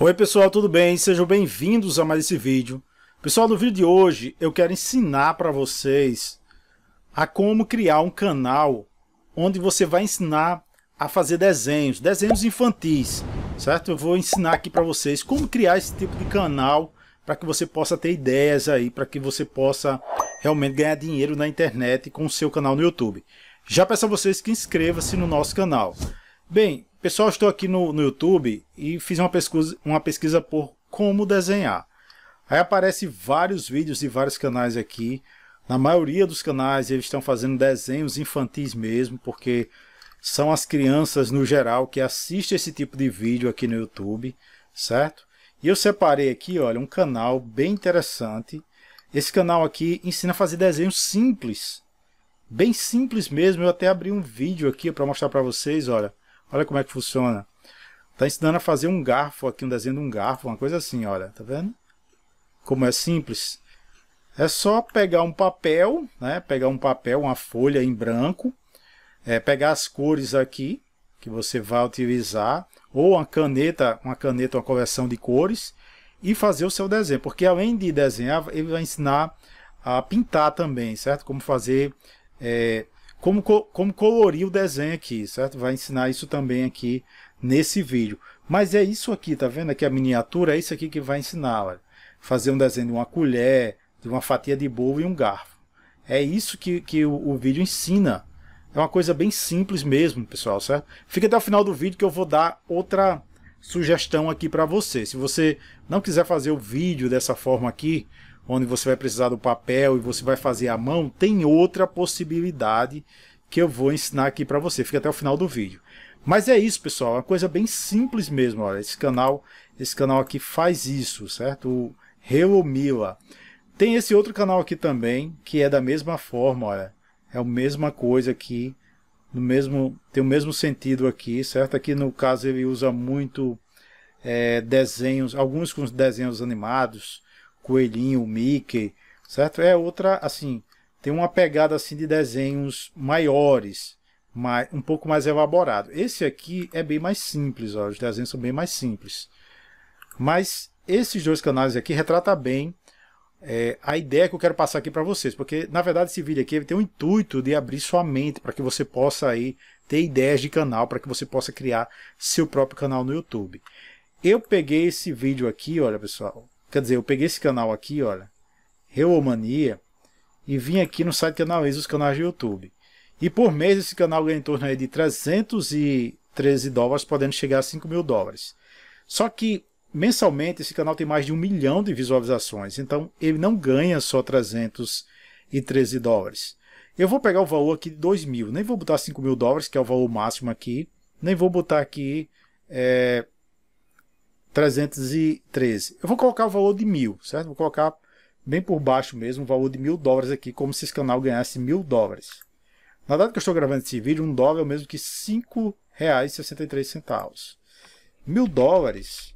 Oi pessoal, tudo bem? Sejam bem-vindos a mais esse vídeo. Pessoal, no vídeo de hoje eu quero ensinar para vocês a como criar um canal onde você vai ensinar a fazer desenhos, desenhos infantis, certo? Eu vou ensinar aqui para vocês como criar esse tipo de canal para que você possa ter ideias aí, para que você possa realmente ganhar dinheiro na internet com o seu canal no YouTube. Já peço a vocês que inscreva-se no nosso canal. Bem, Pessoal, estou aqui no, no YouTube e fiz uma pesquisa, uma pesquisa por como desenhar. Aí aparece vários vídeos de vários canais aqui. Na maioria dos canais eles estão fazendo desenhos infantis mesmo, porque são as crianças no geral que assistem esse tipo de vídeo aqui no YouTube, certo? E eu separei aqui, olha, um canal bem interessante. Esse canal aqui ensina a fazer desenhos simples, bem simples mesmo. Eu até abri um vídeo aqui para mostrar para vocês, olha. Olha como é que funciona. Tá ensinando a fazer um garfo aqui, um desenho de um garfo, uma coisa assim, olha, tá vendo? Como é simples. É só pegar um papel, né? Pegar um papel, uma folha em branco, é, pegar as cores aqui que você vai utilizar, ou uma caneta, uma caneta, uma coleção de cores, e fazer o seu desenho. Porque além de desenhar, ele vai ensinar a pintar também, certo? Como fazer é, como, como colorir o desenho aqui, certo? Vai ensinar isso também aqui nesse vídeo. Mas é isso aqui, tá vendo aqui a miniatura? É isso aqui que vai ensinar, olha. Fazer um desenho de uma colher, de uma fatia de bolo e um garfo. É isso que, que o, o vídeo ensina. É uma coisa bem simples mesmo, pessoal, certo? Fica até o final do vídeo que eu vou dar outra sugestão aqui para você. Se você não quiser fazer o vídeo dessa forma aqui, onde você vai precisar do papel e você vai fazer à mão, tem outra possibilidade que eu vou ensinar aqui para você. Fica até o final do vídeo. Mas é isso, pessoal. É uma coisa bem simples mesmo. Olha, esse canal, esse canal aqui faz isso, certo? O Hello Mila. Tem esse outro canal aqui também, que é da mesma forma, olha. É a mesma coisa aqui, no mesmo, tem o mesmo sentido aqui, certo? Aqui no caso ele usa muito é, desenhos, alguns com desenhos animados, coelhinho, Mickey, certo? É outra, assim, tem uma pegada assim de desenhos maiores, mais, um pouco mais elaborado. Esse aqui é bem mais simples, ó, os desenhos são bem mais simples. Mas esses dois canais aqui retrata bem é, a ideia que eu quero passar aqui para vocês, porque na verdade esse vídeo aqui tem o intuito de abrir sua mente para que você possa aí ter ideias de canal, para que você possa criar seu próprio canal no YouTube. Eu peguei esse vídeo aqui, olha pessoal, Quer dizer, eu peguei esse canal aqui, olha, Reomania, e vim aqui no site que analisa os canais do YouTube. E por mês esse canal ganha em torno aí de 313 dólares, podendo chegar a 5 mil dólares. Só que mensalmente esse canal tem mais de um milhão de visualizações, então ele não ganha só 313 dólares. Eu vou pegar o valor aqui de 2 mil, nem vou botar 5 mil dólares, que é o valor máximo aqui, nem vou botar aqui é, 313. Eu vou colocar o valor de mil, certo? Vou colocar bem por baixo mesmo o valor de mil dólares aqui, como se esse canal ganhasse mil dólares. Na data que eu estou gravando esse vídeo, um dólar é o mesmo que R$ 5,63. Mil dólares,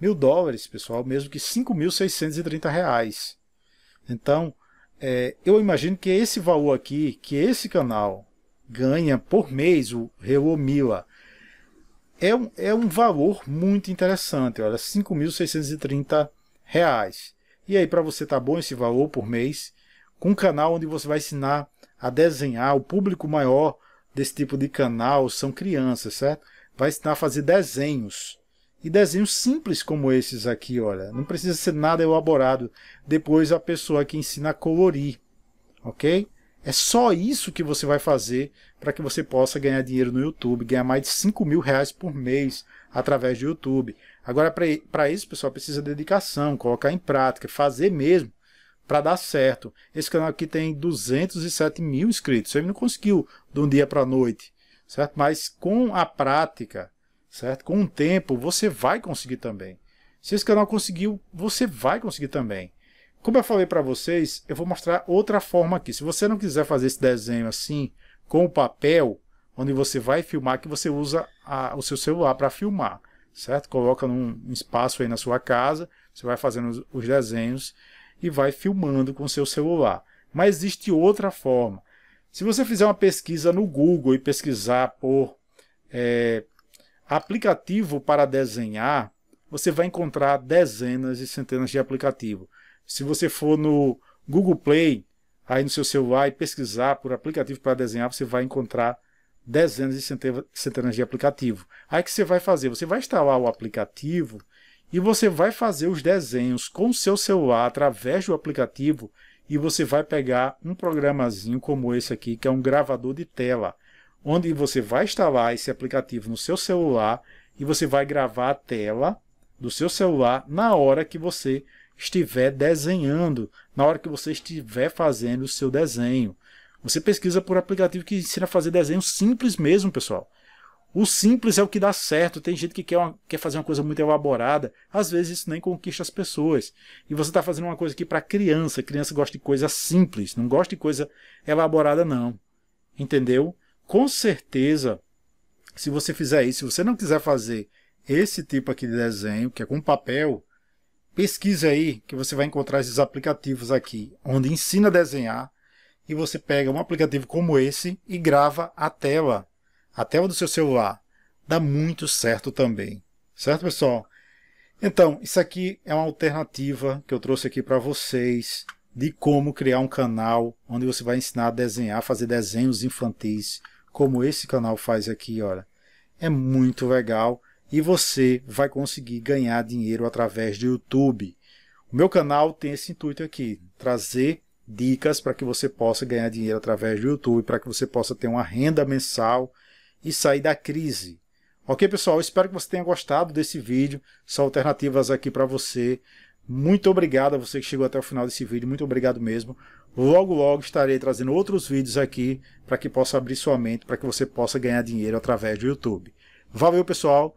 mil dólares, pessoal, mesmo que R$ 5.630. Então, é, eu imagino que esse valor aqui, que esse canal ganha por mês, o Reomila, é um, é um valor muito interessante, olha, R$ 5.630. E aí, para você tá bom esse valor por mês, com um canal onde você vai ensinar a desenhar, o público maior desse tipo de canal são crianças, certo? Vai ensinar a fazer desenhos. E desenhos simples como esses aqui, olha. Não precisa ser nada elaborado. Depois a pessoa que ensina a colorir, ok? É só isso que você vai fazer para que você possa ganhar dinheiro no YouTube, ganhar mais de 5 mil reais por mês através do YouTube. Agora, para isso, pessoal, precisa de dedicação, colocar em prática, fazer mesmo para dar certo. Esse canal aqui tem 207 mil inscritos. Ele não conseguiu de um dia para a noite, certo? Mas com a prática, certo? Com o tempo, você vai conseguir também. Se esse canal conseguiu, você vai conseguir também. Como eu falei para vocês, eu vou mostrar outra forma aqui. Se você não quiser fazer esse desenho assim, com o papel, onde você vai filmar, que você usa a, o seu celular para filmar, certo? Coloca num espaço aí na sua casa, você vai fazendo os, os desenhos e vai filmando com o seu celular. Mas existe outra forma. Se você fizer uma pesquisa no Google e pesquisar por é, aplicativo para desenhar, você vai encontrar dezenas e centenas de aplicativos. Se você for no Google Play, aí no seu celular e pesquisar por aplicativo para desenhar, você vai encontrar dezenas e centenas de aplicativos. Aí que você vai fazer? Você vai instalar o aplicativo e você vai fazer os desenhos com o seu celular através do aplicativo e você vai pegar um programazinho como esse aqui, que é um gravador de tela, onde você vai instalar esse aplicativo no seu celular e você vai gravar a tela do seu celular na hora que você estiver desenhando, na hora que você estiver fazendo o seu desenho. Você pesquisa por aplicativo que ensina a fazer desenho simples mesmo, pessoal. O simples é o que dá certo. Tem gente que quer, uma, quer fazer uma coisa muito elaborada. Às vezes isso nem conquista as pessoas. E você está fazendo uma coisa aqui para criança. Criança gosta de coisa simples, não gosta de coisa elaborada, não. Entendeu? Com certeza, se você fizer isso, se você não quiser fazer esse tipo aqui de desenho, que é com papel, Pesquise aí que você vai encontrar esses aplicativos aqui, onde ensina a desenhar, e você pega um aplicativo como esse e grava a tela, a tela do seu celular. Dá muito certo também. Certo, pessoal? Então, isso aqui é uma alternativa que eu trouxe aqui para vocês de como criar um canal onde você vai ensinar a desenhar, fazer desenhos infantis, como esse canal faz aqui, olha. É muito legal e você vai conseguir ganhar dinheiro através do YouTube. O meu canal tem esse intuito aqui, trazer dicas para que você possa ganhar dinheiro através do YouTube, para que você possa ter uma renda mensal e sair da crise. Ok, pessoal? Espero que você tenha gostado desse vídeo. São alternativas aqui para você. Muito obrigado a você que chegou até o final desse vídeo. Muito obrigado mesmo. Logo, logo estarei trazendo outros vídeos aqui para que possa abrir sua mente, para que você possa ganhar dinheiro através do YouTube. Valeu, pessoal!